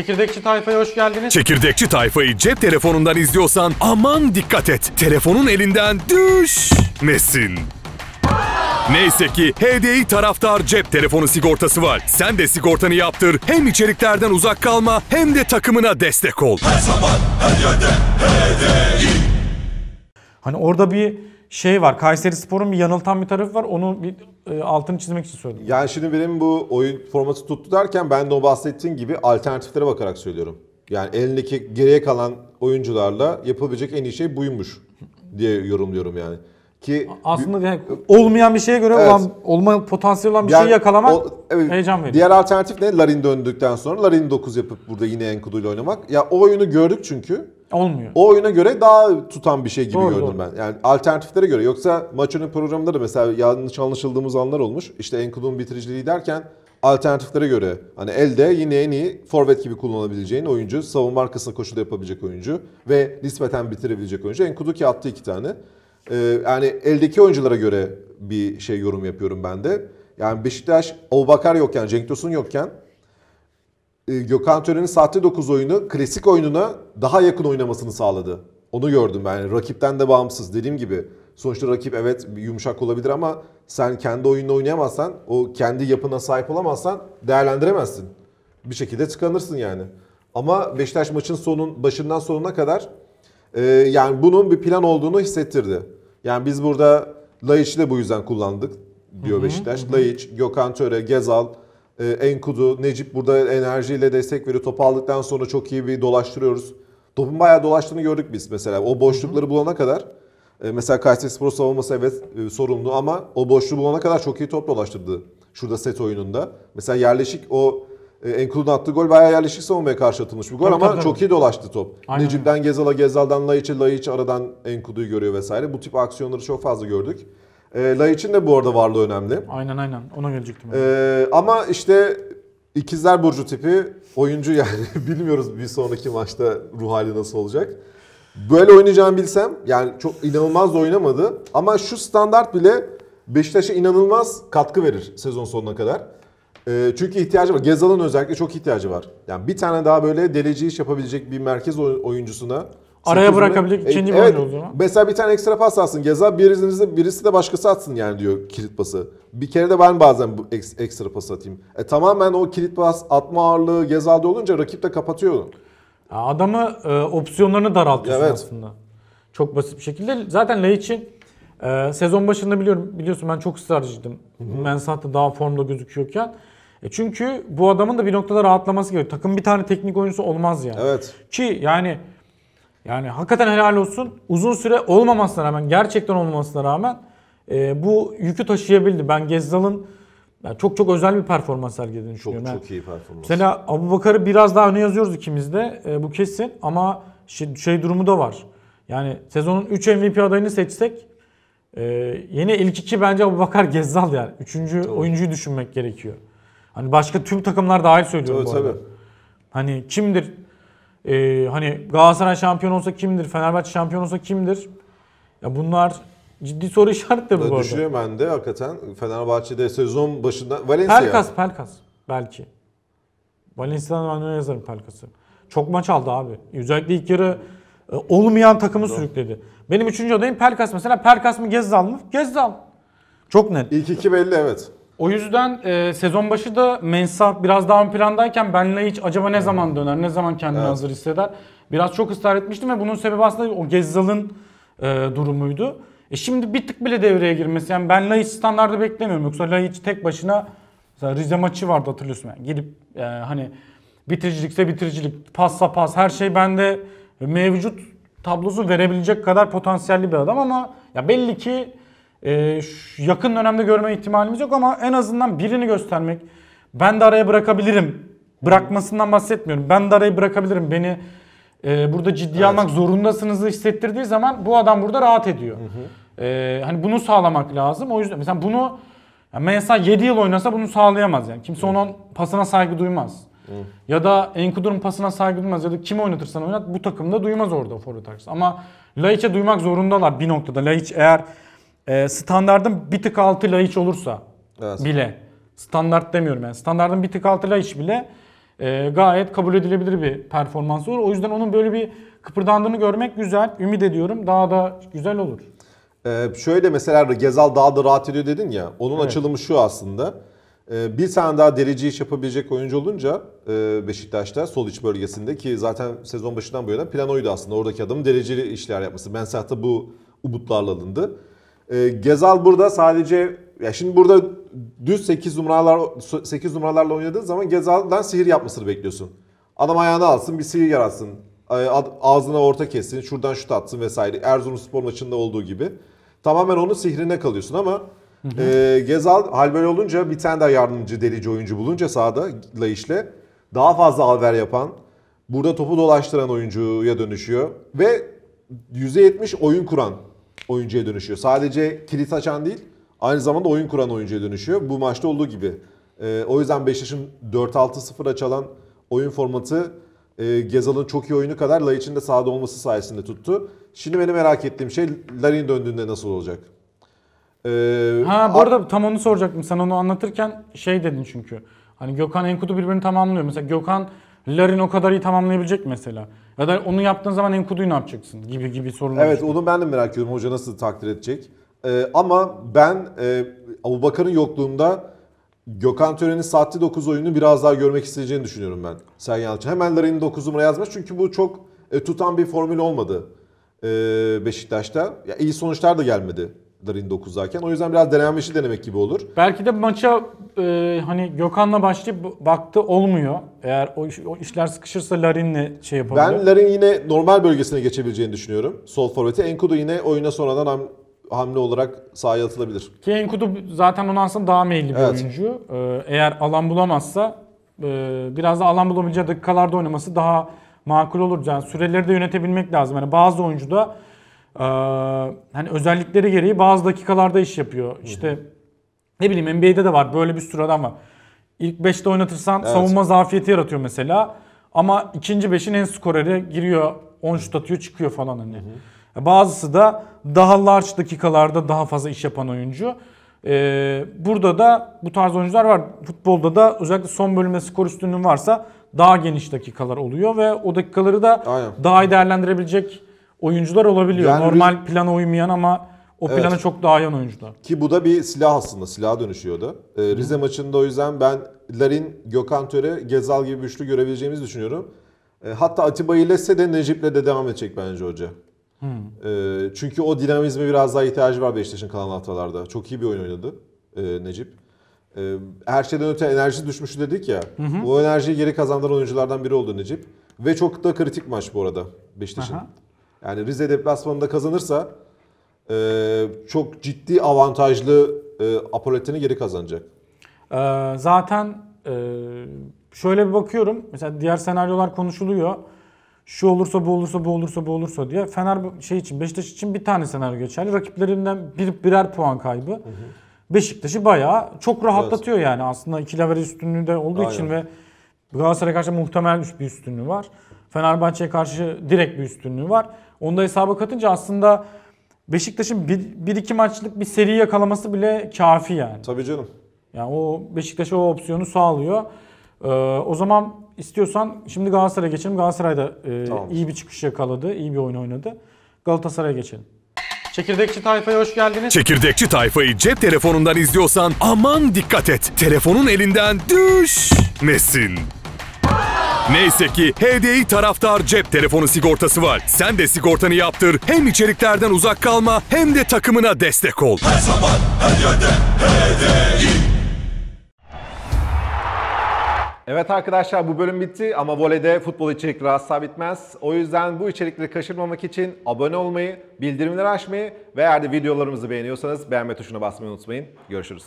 Çekirdekçi Tayfa'ya hoş geldiniz. Çekirdekçi Tayfa'yı cep telefonundan izliyorsan aman dikkat et. Telefonun elinden düşmesin. Neyse ki HDI taraftar cep telefonu sigortası var. Sen de sigortanı yaptır. Hem içeriklerden uzak kalma hem de takımına destek ol. Her zaman her yerde HDI. Hani orada bir şey var. Kayseri Spor'un bir yanıltan bir tarafı var. Onu bir e, altını çizmek için söyledim. Yani şimdi benim bu oyun formatı tuttu derken ben de o bahsettiğin gibi alternatiflere bakarak söylüyorum. Yani elindeki geriye kalan oyuncularla yapabilecek en iyi şey buymuş diye yorumluyorum yani. Ki aslında yani olmayan bir şeye göre evet. olan olma potansiyel olan bir yani, şeyi yakalamak o, evet, heyecan veriyor. Diğer alternatif ne? Larin döndükten sonra Larin 9 yapıp burada yine Enkudu ile oynamak. Ya o oyunu gördük çünkü. Olmuyor. O oyuna göre daha tutan bir şey gibi doğru, gördüm doğru. ben. Yani alternatiflere göre. Yoksa maç önü programında da mesela yanlış anlaşıldığımız anlar olmuş. İşte Enkudu'nun bitiriciliği derken alternatiflere göre hani elde yine en iyi forvet gibi kullanabileceğin oyuncu, savunma arkasına da yapabilecek oyuncu ve nispeten bitirebilecek oyuncu. Enkudu ki attı iki tane. Ee, yani eldeki oyunculara göre bir şey yorum yapıyorum ben de. Yani Beşiktaş Abubakar yokken, Cenk Tosun yokken e, Gökhan Tören'in sahte 9 oyunu klasik oyununa daha yakın oynamasını sağladı. Onu gördüm yani rakipten de bağımsız dediğim gibi. Sonuçta rakip evet yumuşak olabilir ama sen kendi oyununu oynayamazsan, o kendi yapına sahip olamazsan değerlendiremezsin. Bir şekilde tıkanırsın yani. Ama Beşiktaş maçın sonun başından sonuna kadar e, yani bunun bir plan olduğunu hissettirdi. Yani biz burada Laiç'i de bu yüzden kullandık diyor Beşiktaş. Hı. Laiç, Gökhan Töre, Gezal, ee, Enkudu, Necip burada enerjiyle destek veriyor. Topu aldıktan sonra çok iyi bir dolaştırıyoruz. Topun bayağı dolaştığını gördük biz mesela. O boşlukları bulana kadar e, mesela Kayseri Spor savunması evet e, sorumlu ama o boşluğu bulana kadar çok iyi top dolaştırdı. Şurada set oyununda. Mesela yerleşik o e, Enkudu'nun attığı gol bayağı yerleşik savunmaya karşı atılmış bir gol tabii, ama tabii, çok iyi dolaştı top. Aynen. Necip'den Gezal'a, Gezal'dan Laiç'e, Laiç aradan Enkudu'yu görüyor vesaire. Bu tip aksiyonları çok fazla gördük. E, Lay için de bu arada varlığı önemli. Aynen aynen ona gelecektim. E, ama işte ikizler burcu tipi oyuncu yani bilmiyoruz bir sonraki maçta ruh hali nasıl olacak. Böyle oynayacağını bilsem yani çok inanılmaz da oynamadı ama şu standart bile Beşiktaş'a inanılmaz katkı verir sezon sonuna kadar. E, çünkü ihtiyacı var. Gezal'ın özellikle çok ihtiyacı var. Yani bir tane daha böyle deleci iş yapabilecek bir merkez oyuncusuna Araya bırakabilir kendi e, evet, o zaman. Mesela bir tane ekstra pas atsın Geza birisi de birisi de başkası atsın yani diyor kilit pası. Bir kere de ben bazen bu ekstra pas atayım. E tamamen o kilit pas atma ağırlığı Geza'da olunca rakip de kapatıyor Adamı e, opsiyonlarını daraltıyorsun evet. aslında. Çok basit bir şekilde. Zaten Laiç'in e, sezon başında biliyorum biliyorsun ben çok ısrarcıydım. Mensah da daha formda gözüküyorken. E çünkü bu adamın da bir noktada rahatlaması gerekiyor. Takım bir tane teknik oyuncusu olmaz yani. Evet. Ki yani yani hakikaten helal olsun. Uzun süre olmamasına rağmen, gerçekten olmamasına rağmen e, bu yükü taşıyabildi. Ben Gezdal'ın yani çok çok özel bir performans sergilediğini düşünüyorum. Çok çok iyi performans. Mesela Abu Bakar'ı biraz daha öne yazıyoruz ikimiz de. E, bu kesin ama şey, şey durumu da var. Yani sezonun 3 MVP adayını seçsek e, yine ilk iki bence Abu Bakar Gezdal yani. Üçüncü oyuncuyu düşünmek gerekiyor. Hani başka tüm takımlar dahil söylüyorum tabii, bu arada. Tabii. Hani kimdir ee, hani Galatasaray şampiyon olsa kimdir? Fenerbahçe şampiyon olsa kimdir? Ya bunlar ciddi soru işareti bu arada. Düşünüyorum ben de hakikaten Fenerbahçe'de sezon başında Valencia. Pelkas, Pelkas belki. Valencia'dan ben öyle yazarım Pelkas'ı. Çok maç aldı abi. Özellikle ilk yarı e, olmayan takımı Doğru. sürükledi. Benim üçüncü adayım Pelkas mesela. Pelkas mı Gezdal mı? Gezdal. Çok net. İlk iki belli evet. O yüzden e, sezon başı da Mensah biraz daha ön plandayken Benle hiç acaba ne zaman hmm. döner, ne zaman kendini Evet. hazır hisseder? Biraz çok ısrar etmiştim ve bunun sebebi aslında o Gezzal'ın e, durumuydu. E şimdi bir tık bile devreye girmesi. Yani ben Laiç standardı beklemiyorum. Yoksa Laiç tek başına mesela Rize maçı vardı hatırlıyorsun. Yani gidip e, hani bitiricilikse bitiricilik, passa pas her şey bende mevcut tablosu verebilecek kadar potansiyelli bir adam ama ya belli ki e, yakın dönemde görme ihtimalimiz yok ama en azından birini göstermek. Ben de araya bırakabilirim. Bırakmasından bahsetmiyorum. Ben de araya bırakabilirim. Beni e, burada ciddiye evet. almak zorundasınızı hissettirdiği zaman bu adam burada rahat ediyor. Hı hı. E, hani bunu sağlamak lazım. O yüzden mesela bunu yani Mensah 7 yıl oynasa bunu sağlayamaz yani. Kimse hı. onun pasına saygı duymaz. Hı. Ya da Enkudu'nun pasına saygı duymaz ya da kim oynatırsan oynat bu takımda duymaz orada forvet arkası. Ama Laiç'e duymak zorundalar bir noktada. Laiç eğer e, standardın bir tık altı laiç olursa evet. bile standart demiyorum yani standartın bir tık altı laiç bile e, gayet kabul edilebilir bir performans olur. O yüzden onun böyle bir kıpırdandığını görmek güzel. Ümit ediyorum daha da güzel olur. Ee, şöyle mesela Gezal daha da rahat ediyor dedin ya. Onun evet. açılımı şu aslında. Ee, bir tane daha delici iş yapabilecek oyuncu olunca e, Beşiktaş'ta sol iç bölgesinde ki zaten sezon başından bu yana plan oydu aslında. Oradaki adamın dereceli işler yapması. Ben sahte bu umutlarla alındı. Ee, Gezal burada sadece ya şimdi burada düz 8 numaralar 8 numaralarla oynadığın zaman Gezal'dan sihir yapmasını bekliyorsun. Adam ayağını alsın, bir sihir yaratsın. Ee, ağzına orta kessin, şuradan şut atsın vesaire. Erzurumspor maçında olduğu gibi. Tamamen onun sihrine kalıyorsun ama E, Gezal hal böyle olunca bir tane daha yardımcı delici oyuncu bulunca sahada Laiş'le daha fazla alver yapan, burada topu dolaştıran oyuncuya dönüşüyor ve %70 oyun kuran oyuncuya dönüşüyor. Sadece kilit açan değil, aynı zamanda oyun kuran oyuncuya dönüşüyor. Bu maçta olduğu gibi. E, o yüzden Beşiktaş'ın 4-6-0'a çalan oyun formatı e, Gezal'ın çok iyi oyunu kadar Laiç'in de sahada olması sayesinde tuttu. Şimdi benim merak ettiğim şey Larin döndüğünde nasıl olacak? Ee, ha bu arada tam onu soracaktım. Sen onu anlatırken şey dedin çünkü. Hani Gökhan Enkut'u birbirini tamamlıyor. Mesela Gökhan Larin o kadar iyi tamamlayabilecek mesela. Ya da onu yaptığın zaman enkoduyu ne yapacaksın gibi gibi sorular. Evet onu ben de merak ediyorum hoca nasıl takdir edecek. Ee, ama ben e, Abu Bakar'ın yokluğunda Gökhan Tören'in saatli 9 oyunu biraz daha görmek isteyeceğini düşünüyorum ben. Sergen Yalçın. Hemen Larin'i 9 numara yazmış çünkü bu çok e, tutan bir formül olmadı e, Beşiktaş'ta. Ya iyi sonuçlar da gelmedi Darin 9'dayken. O yüzden biraz denenmişi denemek gibi olur. Belki de maça e, hani Gökhan'la başlayıp baktı olmuyor. Eğer o, o işler sıkışırsa Larin'le şey yapabilir. Ben Larin yine normal bölgesine geçebileceğini düşünüyorum. Sol forveti. Enkudu yine oyuna sonradan ham, hamle olarak sahaya atılabilir. Ki Enkudu zaten ondan sonra daha meyilli bir evet. oyuncu. Ee, eğer alan bulamazsa e, biraz da alan bulamayacağı dakikalarda oynaması daha makul olur. Yani süreleri de yönetebilmek lazım. Yani bazı oyuncuda. da ee, hani özellikleri gereği bazı dakikalarda iş yapıyor. İşte ne bileyim NBA'de de var böyle bir sürü adam var. İlk 5'te oynatırsan evet. savunma zafiyeti yaratıyor mesela. Ama ikinci 5'in en skoreri giriyor 10 şut atıyor çıkıyor falan hani. Bazısı da daha large dakikalarda daha fazla iş yapan oyuncu. Ee, burada da bu tarz oyuncular var. Futbolda da özellikle son bölümde skor üstünlüğün varsa daha geniş dakikalar oluyor ve o dakikaları da Aynen. daha iyi değerlendirebilecek oyuncular olabiliyor. Yani Normal biz... plana uymayan ama o evet. plana çok daha yan oyuncular. Ki bu da bir silah aslında. Silaha dönüşüyordu. Ee, Rize Hı. maçında o yüzden ben Larin, Gökhan Töre, Gezal gibi güçlü görebileceğimizi düşünüyorum. Ee, hatta Atiba ilese de Necip'le de devam edecek bence hoca. Hı. Ee, çünkü o dinamizme biraz daha ihtiyacı var Beşiktaş'ın kalan haftalarda. Çok iyi bir oyun oynadı e, Necip. E, her şeyden öte enerji düşmüşü dedik ya. Hı hı. Bu enerjiyi geri kazandıran oyunculardan biri oldu Necip. Ve çok da kritik maç bu arada Beşiktaş'ın. Yani Rize deplasmanında kazanırsa e, çok ciddi avantajlı e, Apolettin'i geri kazanacak. Ee, zaten e, şöyle bir bakıyorum. Mesela diğer senaryolar konuşuluyor. Şu olursa bu olursa bu olursa bu olursa diye. Fener şey için Beşiktaş için bir tane senaryo geçerli. Rakiplerinden bir, birer puan kaybı. Hı hı. Beşiktaş'ı bayağı çok rahatlatıyor evet. yani. Aslında iki lever üstünlüğü de olduğu Aynen. için ve Galatasaray'a karşı muhtemel bir üstünlüğü var. Fenerbahçe'ye karşı direkt bir üstünlüğü var. Onu da hesaba katınca aslında Beşiktaş'ın bir, bir iki maçlık bir seri yakalaması bile kafi yani. Tabii canım. Yani o Beşiktaş'a o opsiyonu sağlıyor. Ee, o zaman istiyorsan şimdi Galatasaray'a geçelim. Galatasaray'da e, tamam. iyi bir çıkış yakaladı, iyi bir oyun oynadı. Galatasaray'a geçelim. Çekirdekçi Tayfa'ya hoş geldiniz. Çekirdekçi Tayfa'yı cep telefonundan izliyorsan aman dikkat et. Telefonun elinden düşmesin. Neyse ki HDI taraftar cep telefonu sigortası var. Sen de sigortanı yaptır. Hem içeriklerden uzak kalma hem de takımına destek ol. Her zaman her yerde HDI. Evet arkadaşlar bu bölüm bitti ama voleyde futbol içerikleri asla bitmez. O yüzden bu içerikleri kaçırmamak için abone olmayı, bildirimleri açmayı ve eğer de videolarımızı beğeniyorsanız beğenme tuşuna basmayı unutmayın. Görüşürüz.